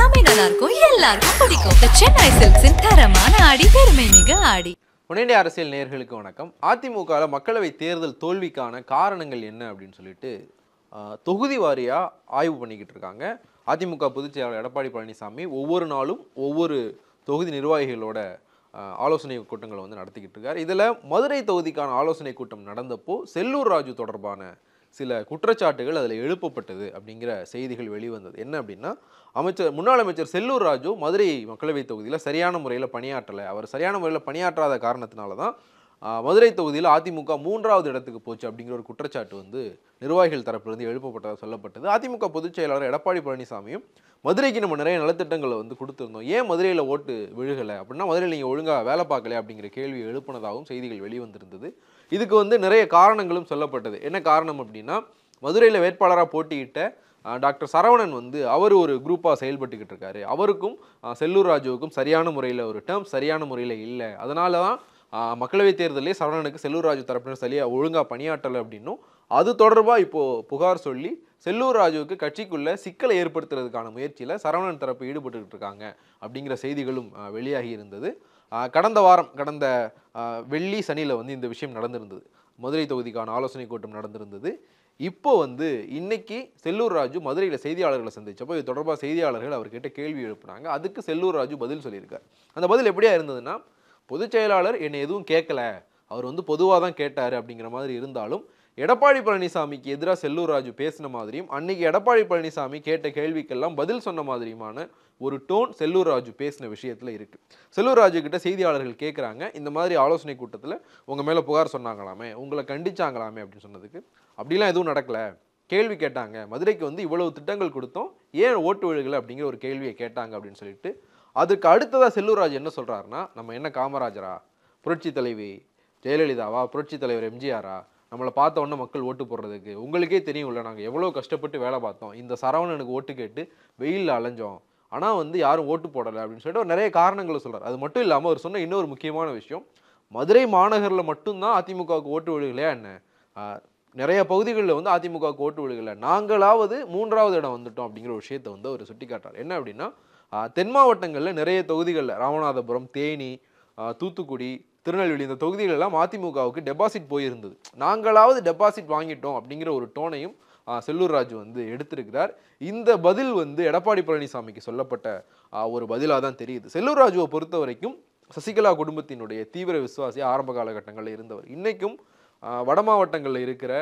எல்லாமே நல்லா இருக்கும் எல்லாருக்கும் பிடிக்கும் சென்னை சில்க்ஸின் தரமான ஆடி பெருமை மிக ஆடி உடனடி அரசியல் நேர்களுக்கு வணக்கம் அதிமுகவில் மக்களவை தேர்தல் தோல்விக்கான காரணங்கள் என்ன அப்படின்னு சொல்லிட்டு தொகுதி வாரியாக ஆய்வு பண்ணிக்கிட்டு இருக்காங்க அதிமுக பொதுச்செயலாளர் எடப்பாடி பழனிசாமி ஒவ்வொரு நாளும் ஒவ்வொரு தொகுதி நிர்வாகிகளோட ஆலோசனை கூட்டங்களை வந்து நடத்திக்கிட்டு இருக்காரு இதில் மதுரை தொகுதிக்கான ஆலோசனை கூட்டம் நடந்தப்போ செல்லூர் ராஜு தொடர்பான சில குற்றச்சாட்டுகள் அதில் எழுப்பப்பட்டது அப்படிங்கிற செய்திகள் வெளிவந்தது என்ன அப்படின்னா அமைச்சர் முன்னாள் அமைச்சர் செல்லூர் ராஜு மதுரை மக்களவைத் தொகுதியில் சரியான முறையில் பணியாற்றலை அவர் சரியான முறையில் பணியாற்றாத காரணத்தினால தான் மதுரை தொகுதியில் அதிமுக மூன்றாவது இடத்துக்கு போச்சு அப்படிங்கிற ஒரு குற்றச்சாட்டு வந்து நிர்வாகிகள் தரப்பிலிருந்து எழுப்பப்பட்டதாக சொல்லப்பட்டது அதிமுக பொதுச் செயலாளர் எடப்பாடி பழனிசாமியும் மதுரைக்கு நம்ம நிறைய நலத்திட்டங்களை வந்து கொடுத்துருந்தோம் ஏன் மதுரையில் ஓட்டு விழுகலை அப்படின்னா மதுரையில் நீங்கள் ஒழுங்காக வேலை பார்க்கல அப்படிங்கிற கேள்வி எழுப்பினதாகவும் செய்திகள் வெளிவந்திருந்தது இதுக்கு வந்து நிறைய காரணங்களும் சொல்லப்பட்டது என்ன காரணம் அப்படின்னா மதுரையில் வேட்பாளராக போட்டியிட்ட டாக்டர் சரவணன் வந்து அவர் ஒரு குரூப்பாக செயல்பட்டுக்கிட்டு இருக்காரு அவருக்கும் செல்லூர் ராஜுவுக்கும் சரியான முறையில் ஒரு டேர்ம் சரியான முறையில் இல்லை அதனால தான் மக்களவைத் தேர்தலே சரவணனுக்கு செல்லூர் ராஜு தரப்பினர் சரியாக ஒழுங்காக பணியாற்றலை அப்படின்னும் அது தொடர்பாக இப்போது புகார் சொல்லி செல்லூர் ராஜுவுக்கு கட்சிக்குள்ளே சிக்கலை ஏற்படுத்துறதுக்கான முயற்சியில் சரவணன் தரப்பு ஈடுபட்டுக்கிட்டு இருக்காங்க அப்படிங்கிற செய்திகளும் வெளியாகி இருந்தது கடந்த வாரம் கடந்த வெள்ளி சனியில் வந்து இந்த விஷயம் நடந்திருந்தது மதுரை தொகுதிக்கான ஆலோசனை கூட்டம் நடந்திருந்தது இப்போ வந்து இன்னைக்கு செல்லூர் ராஜு மதுரையில் செய்தியாளர்களை சந்தித்தப்போ இது தொடர்பாக செய்தியாளர்கள் அவர்கிட்ட கேள்வி எழுப்புனாங்க அதுக்கு செல்லூர் ராஜு பதில் சொல்லியிருக்கார் அந்த பதில் எப்படியா இருந்ததுன்னா பொதுச் செயலாளர் என்னை எதுவும் கேட்கல அவர் வந்து பொதுவாக தான் கேட்டார் அப்படிங்கிற மாதிரி இருந்தாலும் எடப்பாடி பழனிசாமிக்கு எதிராக செல்லூர் ராஜு பேசின மாதிரியும் அன்னைக்கு எடப்பாடி பழனிசாமி கேட்ட கேள்விக்கெல்லாம் பதில் சொன்ன மாதிரியுமான ஒரு டோன் செல்லூர் ராஜு பேசின விஷயத்தில் இருக்குது செல்லூர் ராஜு கிட்ட செய்தியாளர்கள் கேட்குறாங்க இந்த மாதிரி ஆலோசனை கூட்டத்தில் உங்கள் மேலே புகார் சொன்னாங்களாமே உங்களை கண்டிச்சாங்களாமே அப்படின்னு சொன்னதுக்கு அப்படிலாம் எதுவும் நடக்கலை கேள்வி கேட்டாங்க மதுரைக்கு வந்து இவ்வளவு திட்டங்கள் கொடுத்தோம் ஏன் ஓட்டு விழுகலை அப்படிங்கிற ஒரு கேள்வியை கேட்டாங்க அப்படின்னு சொல்லிட்டு அதுக்கு அடுத்ததாக செல்லூர்ராஜ் என்ன சொல்கிறாருன்னா நம்ம என்ன காமராஜரா புரட்சி தலைவி ஜெயலலிதாவா புரட்சி தலைவர் எம்ஜிஆரா நம்மளை பார்த்த உடனே மக்கள் ஓட்டு போடுறதுக்கு உங்களுக்கே தெரியும்ல நாங்கள் எவ்வளோ கஷ்டப்பட்டு வேலை பார்த்தோம் இந்த சரவணனுக்கு ஓட்டு கேட்டு வெயிலில் அலைஞ்சோம் ஆனால் வந்து யாரும் ஓட்டு போடலை அப்படின்னு சொல்லிட்டு நிறைய காரணங்களை சொல்கிறார் அது மட்டும் இல்லாமல் அவர் சொன்ன இன்னொரு முக்கியமான விஷயம் மதுரை மாநகரில் மட்டும்தான் அதிமுகவுக்கு ஓட்டு விழுகலையா என்ன நிறைய பகுதிகளில் வந்து அதிமுகவுக்கு ஓட்டு விழுகலை நாங்களாவது மூன்றாவது இடம் வந்துட்டோம் அப்படிங்கிற விஷயத்தை வந்து அவர் சுட்டி காட்டார் என்ன அப்படின்னா தென் மாவட்டங்களில் நிறைய தொகுதிகளில் ராமநாதபுரம் தேனி தூத்துக்குடி திருநெல்வேலி இந்த தொகுதிகளெல்லாம் அதிமுகவுக்கு டெபாசிட் போயிருந்தது நாங்களாவது டெபாசிட் வாங்கிட்டோம் அப்படிங்கிற ஒரு டோனையும் செல்லூர் ராஜு வந்து எடுத்திருக்கிறார் இந்த பதில் வந்து எடப்பாடி பழனிசாமிக்கு சொல்லப்பட்ட ஒரு பதிலாக தான் தெரியுது செல்லூர் ராஜுவை பொறுத்த வரைக்கும் சசிகலா குடும்பத்தினுடைய தீவிர விசுவாசி ஆரம்ப காலகட்டங்களில் இருந்தவர் இன்றைக்கும் வட மாவட்டங்களில் இருக்கிற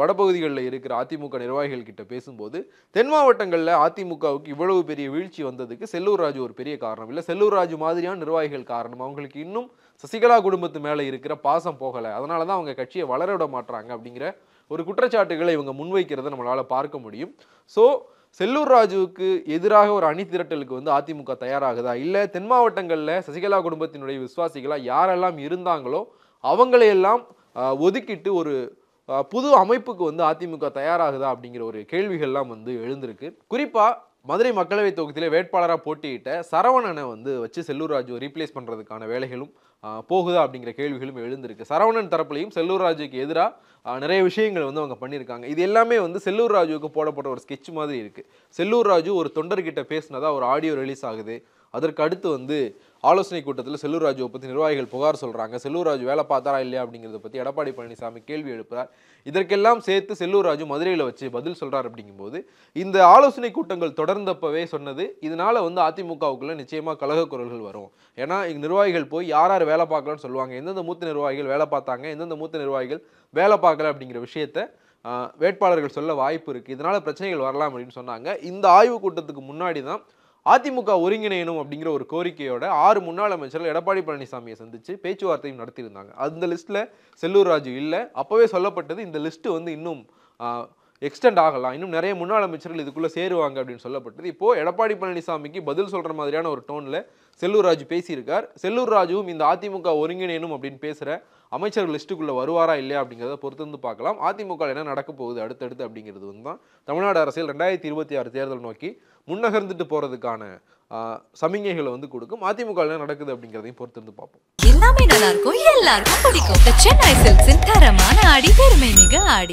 வடபகுதிகளில் இருக்கிற அதிமுக நிர்வாகிகள் கிட்ட பேசும்போது தென் மாவட்டங்களில் அதிமுகவுக்கு இவ்வளவு பெரிய வீழ்ச்சி வந்ததுக்கு செல்லூர் ராஜு ஒரு பெரிய காரணம் இல்லை செல்லூர் ராஜு மாதிரியான நிர்வாகிகள் காரணம் அவங்களுக்கு இன்னும் சசிகலா குடும்பத்து மேலே இருக்கிற பாசம் போகலை அதனால தான் அவங்க கட்சியை வளர விட மாட்டாங்க அப்படிங்கிற ஒரு குற்றச்சாட்டுகளை இவங்க முன்வைக்கிறத நம்மளால் பார்க்க முடியும் ஸோ செல்லூர் ராஜுவுக்கு எதிராக ஒரு அணி திரட்டலுக்கு வந்து அதிமுக தயாராகுதா இல்லை தென் மாவட்டங்களில் சசிகலா குடும்பத்தினுடைய விசுவாசிகளாக யாரெல்லாம் இருந்தாங்களோ அவங்களையெல்லாம் ஒதுக்கிட்டு ஒரு புது அமைப்புக்கு வந்து அதிமுக தயாராகுதா அப்படிங்கிற ஒரு கேள்விகள்லாம் வந்து எழுந்திருக்கு குறிப்பாக மதுரை மக்களவை தொகுதியில் வேட்பாளராக போட்டியிட்ட சரவணனை வந்து வச்சு செல்லூர் ராஜு ரீப்ளேஸ் பண்ணுறதுக்கான வேலைகளும் போகுதா அப்படிங்கிற கேள்விகளும் எழுந்திருக்கு சரவணன் தரப்புலையும் செல்லூர் ராஜுக்கு எதிராக நிறைய விஷயங்கள் வந்து அவங்க பண்ணியிருக்காங்க இது எல்லாமே வந்து செல்லூர் ராஜுவுக்கு போடப்பட்ட ஒரு ஸ்கெட்ச் மாதிரி இருக்குது செல்லூர் ராஜு ஒரு தொண்டர்கிட்ட பேசினதாக ஒரு ஆடியோ ரிலீஸ் ஆகுது அதற்கு அடுத்து வந்து ஆலோசனை கூட்டத்தில் செல்லூர் பற்றி நிர்வாகிகள் புகார் சொல்கிறாங்க செல்லூர் ராஜு வேலை பார்த்தாரா இல்லையா அப்படிங்கிறத பற்றி எடப்பாடி பழனிசாமி கேள்வி எழுப்புறார் இதற்கெல்லாம் சேர்த்து செல்லூர் ராஜு மதுரையில் வச்சு பதில் சொல்கிறார் அப்படிங்கும்போது இந்த ஆலோசனை கூட்டங்கள் தொடர்ந்தப்பவே சொன்னது இதனால் வந்து அதிமுகவுக்குள்ளே நிச்சயமாக கழக குரல்கள் வரும் ஏன்னா இங்கே நிர்வாகிகள் போய் யார் யார் வேலை பார்க்கலன்னு சொல்லுவாங்க எந்தெந்த மூத்த நிர்வாகிகள் வேலை பார்த்தாங்க எந்தெந்த மூத்த நிர்வாகிகள் வேலை பார்க்கல அப்படிங்கிற விஷயத்த வேட்பாளர்கள் சொல்ல வாய்ப்பு இருக்குது இதனால் பிரச்சனைகள் வரலாம் அப்படின்னு சொன்னாங்க இந்த ஆய்வு கூட்டத்துக்கு முன்னாடி தான் அதிமுக ஒருங்கிணையணும் அப்படிங்கிற ஒரு கோரிக்கையோட ஆறு முன்னாள் அமைச்சர்கள் எடப்பாடி பழனிசாமியை சந்தித்து பேச்சுவார்த்தையும் நடத்தியிருந்தாங்க அந்த லிஸ்ட்டில் செல்லூர் ராஜு இல்லை அப்போவே சொல்லப்பட்டது இந்த லிஸ்ட்டு வந்து இன்னும் எக்ஸ்டெண்ட் ஆகலாம் இன்னும் நிறைய முன்னாள் அமைச்சர்கள் இதுக்குள்ளே சேருவாங்க அப்படின்னு சொல்லப்பட்டது இப்போது எடப்பாடி பழனிசாமிக்கு பதில் சொல்கிற மாதிரியான ஒரு டோனில் செல்லூர் ராஜு பேசியிருக்கார் செல்லூர் ராஜுவும் இந்த அதிமுக ஒருங்கிணையணும் அப்படின்னு பேசுகிற அமைச்சர் லிஸ்ட்டுக்குள்ளே வருவாரா இல்லையா அப்படிங்கிறத பொறுத்து வந்து பார்க்கலாம் அதிமுக என்ன நடக்க போகுது அடுத்தடுத்து அப்படிங்கிறது வந்து தான் தமிழ்நாடு அரசியல் ரெண்டாயிரத்தி இருபத்தி ஆறு தேர்தல் நோக்கி முன்னகர்ந்துட்டு போகிறதுக்கான சமிகைகளை வந்து கொடுக்கும் அதிமுக என்ன நடக்குது அப்படிங்கிறதையும் பொறுத்து வந்து பார்ப்போம் எல்லாமே நல்லா இருக்கும் எல்லாருக்கும் பிடிக்கும் சென்னை தரமான ஆடி பெருமை மிக ஆடி